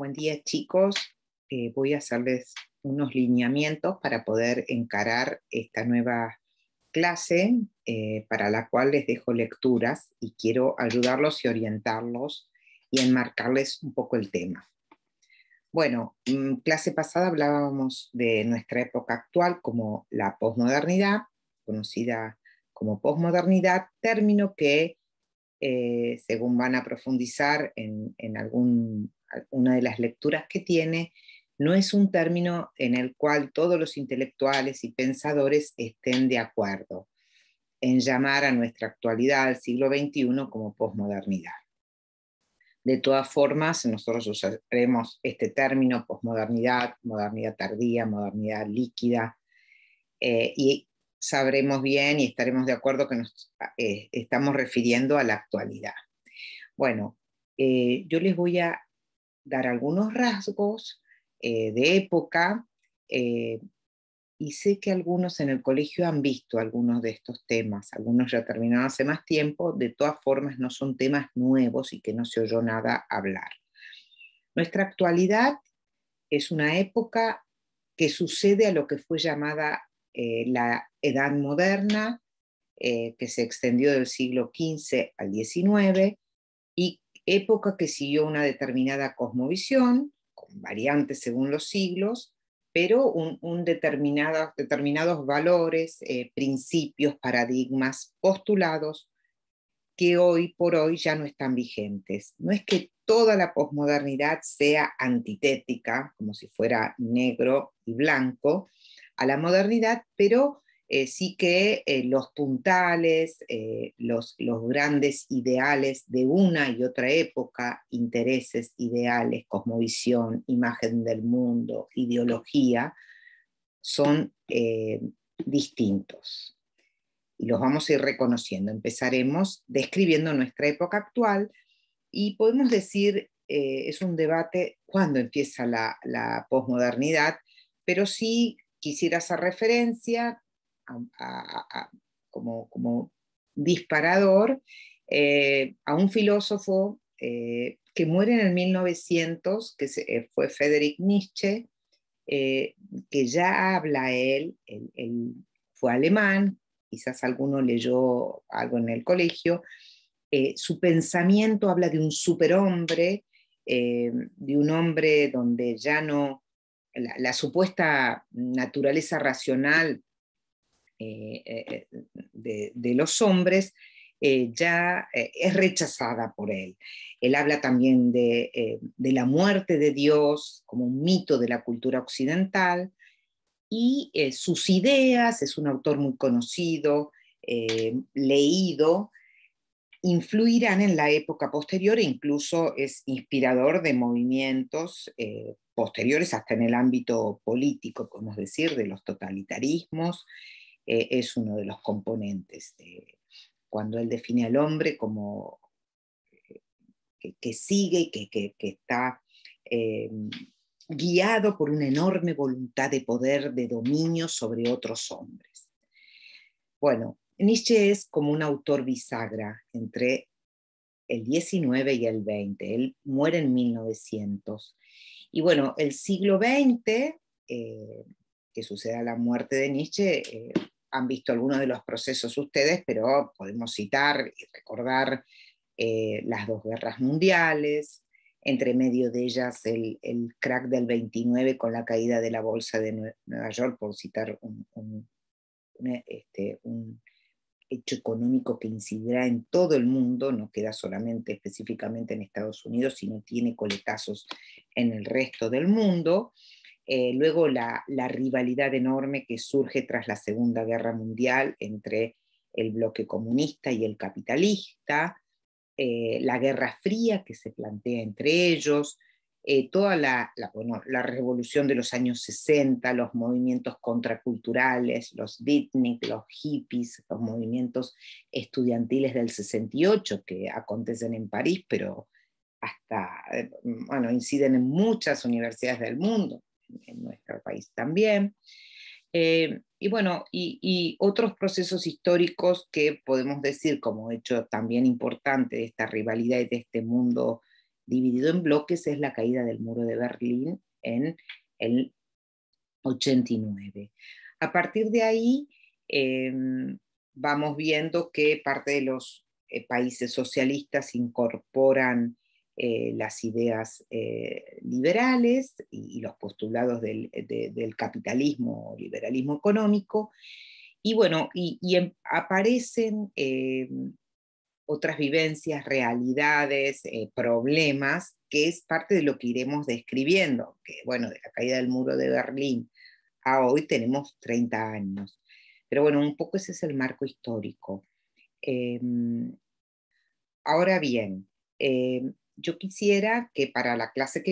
Buen día chicos, eh, voy a hacerles unos lineamientos para poder encarar esta nueva clase eh, para la cual les dejo lecturas y quiero ayudarlos y orientarlos y enmarcarles un poco el tema. Bueno, en clase pasada hablábamos de nuestra época actual como la posmodernidad, conocida como posmodernidad, término que eh, según van a profundizar en algún una de las lecturas que tiene, no es un término en el cual todos los intelectuales y pensadores estén de acuerdo en llamar a nuestra actualidad al siglo XXI como posmodernidad. De todas formas, nosotros usaremos este término posmodernidad, modernidad tardía, modernidad líquida, eh, y sabremos bien y estaremos de acuerdo que nos eh, estamos refiriendo a la actualidad. Bueno, eh, yo les voy a dar algunos rasgos eh, de época. Eh, y sé que algunos en el colegio han visto algunos de estos temas, algunos ya terminaron hace más tiempo, de todas formas no son temas nuevos y que no se oyó nada hablar. Nuestra actualidad es una época que sucede a lo que fue llamada eh, la Edad Moderna, que se extendió del siglo XV al XIX, época que siguió una determinada cosmovisión, con variantes según los siglos, pero un, determinados valores, eh, principios, paradigmas, postulados que hoy por hoy ya no están vigentes. No es que toda la posmodernidad sea antitética, como si fuera negro y blanco, a la modernidad, pero eh, sí que eh, los puntales, eh, los, grandes ideales de una y otra época, intereses, ideales, cosmovisión, imagen del mundo, ideología, son distintos. Y los vamos a ir reconociendo. Empezaremos describiendo nuestra época actual y podemos decir, es un debate cuándo empieza la, la posmodernidad, pero sí quisiera hacer referencia como, disparador eh, a un filósofo eh, que muere en el 1900, que eh, fue Friedrich Nietzsche, que ya habla él, él, fue alemán, quizás alguno leyó algo en el colegio, su pensamiento habla de un superhombre, de un hombre donde ya no, la, supuesta naturaleza racional eh, eh, eh, de, los hombres, ya es rechazada por él. Él habla también de, la muerte de Dios como un mito de la cultura occidental y sus ideas, es un autor muy conocido, leído, influirán en la época posterior e incluso es inspirador de movimientos posteriores hasta en el ámbito político, podemos decir, de los totalitarismos eh, es uno de los componentes. De, cuando él define al hombre como eh, que, sigue, que, que, está eh, guiado por una enorme voluntad de poder, de dominio sobre otros hombres. Bueno, Nietzsche es como un autor bisagra entre el 19 y el 20. Él muere en 1900. Y bueno, el siglo XX suceda la muerte de Nietzsche, eh, han visto algunos de los procesos ustedes, pero podemos citar y recordar eh, las dos guerras mundiales, entre medio de ellas el, crack del 29 con la caída de la bolsa de Nueva York, por citar este, un hecho económico que incidirá en todo el mundo, no queda solamente específicamente en Estados Unidos, sino tiene coletazos en el resto del mundo. Eh, luego la, rivalidad enorme que surge tras la Segunda Guerra Mundial entre el bloque comunista y el capitalista, eh, la Guerra Fría que se plantea entre ellos, eh, toda la, revolución de los años 60, los movimientos contraculturales, los beatnik, los hippies, los movimientos estudiantiles del 68 que acontecen en París, pero hasta, inciden en muchas universidades del mundo en nuestro país también. Eh, y bueno, y, otros procesos históricos que podemos decir como hecho también importante de esta rivalidad y de este mundo dividido en bloques es la caída del muro de Berlín en el 89. A partir de ahí em, vamos viendo que parte de los eh, países socialistas incorporan eh, las ideas eh, liberales y, los postulados del, eh, capitalismo o liberalismo económico. Y bueno, y, em, aparecen otras vivencias, realidades, problemas, que es parte de lo que iremos describiendo, que bueno, de la caída del muro de Berlín a hoy tenemos 30 años. Pero bueno, un poco ese es el marco histórico. Em, ahora bien, em, yo quisiera que para la clase que